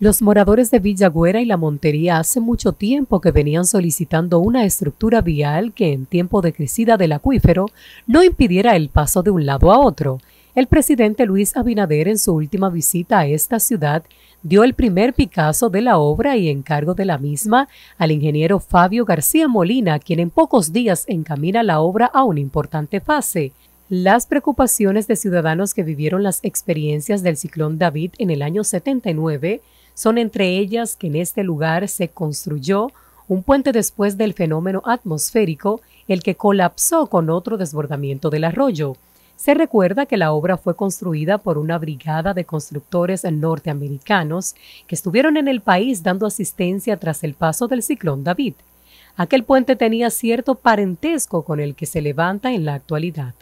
Los moradores de Villagüera y La Montería hace mucho tiempo que venían solicitando una estructura vial que en tiempo de crecida del acuífero no impidiera el paso de un lado a otro. El presidente Luis Abinader en su última visita a esta ciudad dio el primer Picasso de la obra y encargo de la misma al ingeniero Fabio García Molina, quien en pocos días encamina la obra a una importante fase. Las preocupaciones de ciudadanos que vivieron las experiencias del ciclón David en el año 79 son entre ellas que en este lugar se construyó un puente después del fenómeno atmosférico, el que colapsó con otro desbordamiento del arroyo. Se recuerda que la obra fue construida por una brigada de constructores norteamericanos que estuvieron en el país dando asistencia tras el paso del ciclón David. Aquel puente tenía cierto parentesco con el que se levanta en la actualidad.